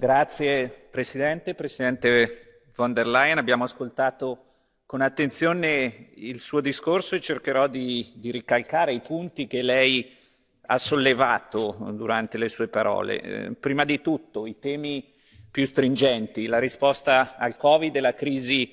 Grazie Presidente. Presidente von der Leyen, abbiamo ascoltato con attenzione il suo discorso e cercherò di, di ricalcare i punti che lei ha sollevato durante le sue parole. Eh, prima di tutto i temi più stringenti, la risposta al Covid e la crisi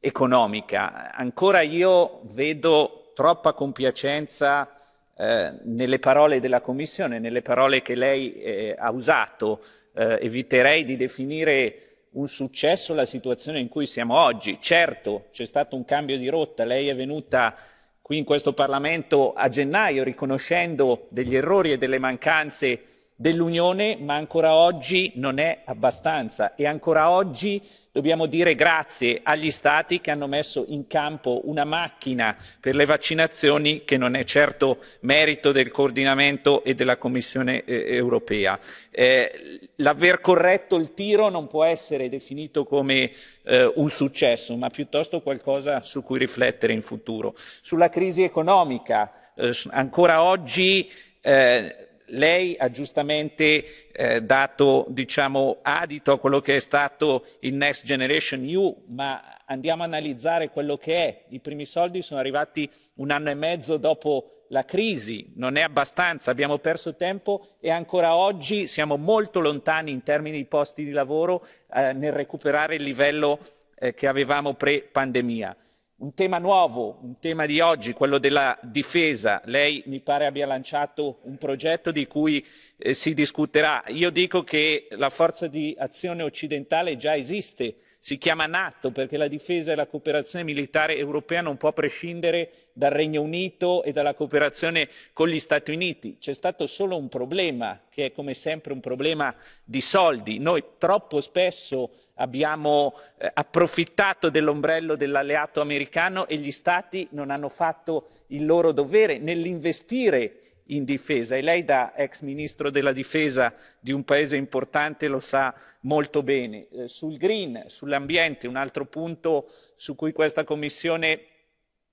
economica. Ancora io vedo troppa compiacenza eh, nelle parole della Commissione, nelle parole che lei eh, ha usato, eh, eviterei di definire un successo la situazione in cui siamo oggi. Certo, c'è stato un cambio di rotta, lei è venuta qui in questo Parlamento a gennaio riconoscendo degli errori e delle mancanze dell'Unione, ma ancora oggi non è abbastanza e ancora oggi dobbiamo dire grazie agli Stati che hanno messo in campo una macchina per le vaccinazioni che non è certo merito del coordinamento e della Commissione eh, europea. Eh, l'aver corretto il tiro non può essere definito come eh, un successo, ma piuttosto qualcosa su cui riflettere in futuro. Sulla crisi economica, eh, ancora oggi eh, lei ha giustamente eh, dato diciamo, adito a quello che è stato il Next Generation EU, ma andiamo a analizzare quello che è. I primi soldi sono arrivati un anno e mezzo dopo la crisi, non è abbastanza, abbiamo perso tempo e ancora oggi siamo molto lontani in termini di posti di lavoro eh, nel recuperare il livello eh, che avevamo pre-pandemia. Un tema nuovo, un tema di oggi, quello della difesa. Lei mi pare abbia lanciato un progetto di cui eh, si discuterà. Io dico che la forza di azione occidentale già esiste, si chiama NATO perché la difesa e la cooperazione militare europea non può prescindere dal Regno Unito e dalla cooperazione con gli Stati Uniti. C'è stato solo un problema, che è come sempre un problema di soldi. Noi troppo spesso abbiamo eh, approfittato dell'ombrello dell'alleato americano e gli Stati non hanno fatto il loro dovere nell'investire in difesa e lei da ex ministro della difesa di un paese importante lo sa molto bene. Eh, sul green, sull'ambiente, un altro punto su cui questa Commissione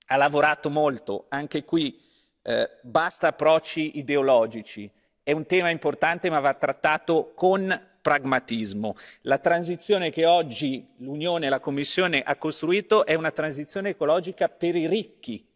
ha lavorato molto, anche qui eh, basta approcci ideologici, è un tema importante ma va trattato con pragmatismo. La transizione che oggi l'Unione e la Commissione ha costruito è una transizione ecologica per i ricchi,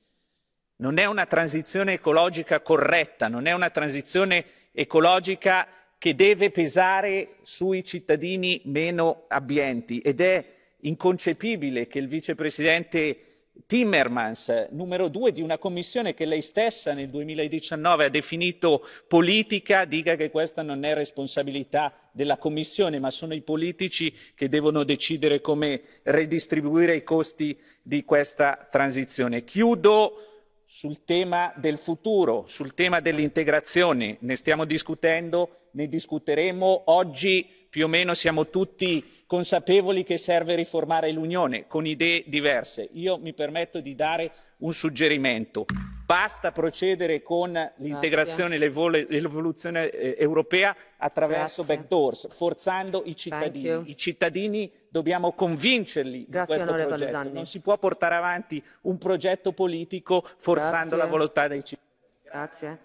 non è una transizione ecologica corretta, non è una transizione ecologica che deve pesare sui cittadini meno abbienti ed è inconcepibile che il vicepresidente Timmermans, numero due di una commissione che lei stessa nel 2019 ha definito politica, dica che questa non è responsabilità della commissione, ma sono i politici che devono decidere come redistribuire i costi di questa transizione. Chiudo sul tema del futuro, sul tema dell'integrazione. Ne stiamo discutendo, ne discuteremo oggi più o meno siamo tutti consapevoli che serve riformare l'unione con idee diverse io mi permetto di dare un suggerimento basta procedere con l'integrazione e l'evoluzione eh, europea attraverso Grazie. backdoors forzando i cittadini i cittadini dobbiamo convincerli Grazie, di questo progetto Zanni. non si può portare avanti un progetto politico forzando Grazie. la volontà dei cittadini